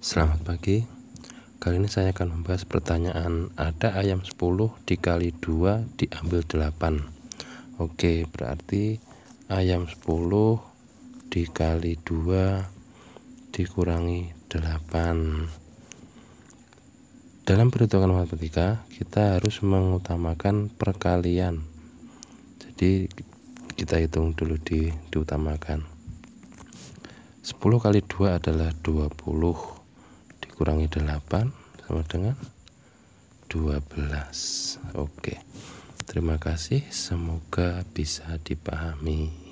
Selamat pagi. Kali ini saya akan membahas pertanyaan ada ayam 10 dikali 2 diambil 8. Oke, berarti ayam 10 dikali 2 dikurangi 8. Dalam perhitungan matematika, kita harus mengutamakan perkalian. Jadi kita hitung dulu di diutamakan. 10 kali 2 adalah 20 dikurangi 8 sama dengan 12 oke terima kasih semoga bisa dipahami